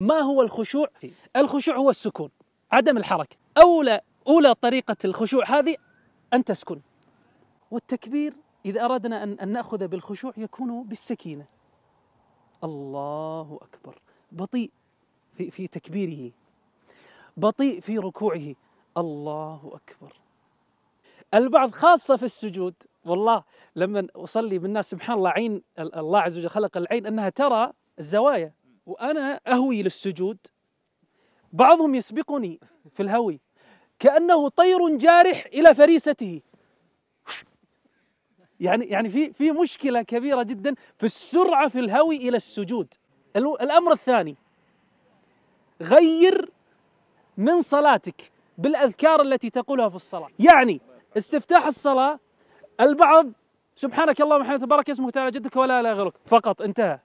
ما هو الخشوع؟ الخشوع هو السكون عدم الحركة أولى أولى طريقة الخشوع هذه أن تسكن والتكبير إذا أردنا أن, أن نأخذ بالخشوع يكون بالسكينة الله أكبر بطيء في, في تكبيره بطيء في ركوعه الله أكبر البعض خاصة في السجود والله لما أصلي بالناس سبحان الله عين الله عز وجل خلق العين أنها ترى الزوايا وأنا أهوي للسجود بعضهم يسبقني في الهوي كأنه طير جارح إلى فريسته يعني يعني في في مشكلة كبيرة جدا في السرعة في الهوي إلى السجود الأمر الثاني غير من صلاتك بالأذكار التي تقولها في الصلاة يعني استفتاح الصلاة البعض سبحانك اللهم وبحمدك تبارك اسمك تعالى جدك ولا لا غيرك فقط انتهى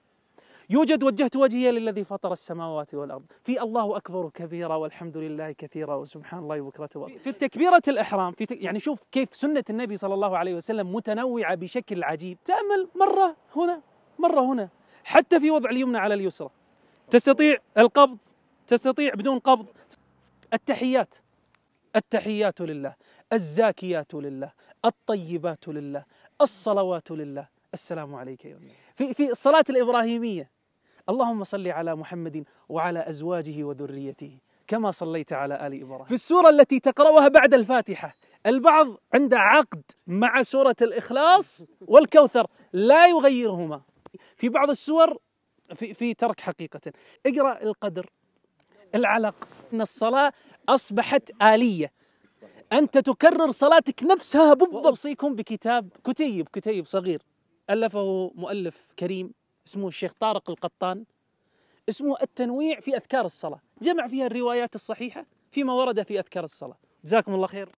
يوجد وجهت وجهي للذي فطر السماوات والارض في الله اكبر كبيرا والحمد لله كثيرا وسبحان الله بكره واصيلا في تكبيره الاحرام في تك... يعني شوف كيف سنه النبي صلى الله عليه وسلم متنوعه بشكل عجيب تامل مره هنا مره هنا حتى في وضع اليمنى على اليسرى تستطيع القبض تستطيع بدون قبض التحيات التحيات لله الزاكيات لله الطيبات لله الصلوات لله السلام عليك يا في في الصلاة الإبراهيمية اللهم صل على محمد وعلى أزواجه وذريته كما صليت على آل إبراهيم في السورة التي تقرأها بعد الفاتحة البعض عنده عقد مع سورة الإخلاص والكوثر لا يغيرهما في بعض السور في, في ترك حقيقة اقرأ القدر العلق أن الصلاة أصبحت آلية أنت تكرر صلاتك نفسها بالضبط أوصيكم بكتاب كتيب كتيب صغير ألفه مؤلف كريم اسمه الشيخ طارق القطان اسمه التنويع في أذكار الصلاة جمع فيها الروايات الصحيحة فيما ورد في أذكار الصلاة جزاكم الله خير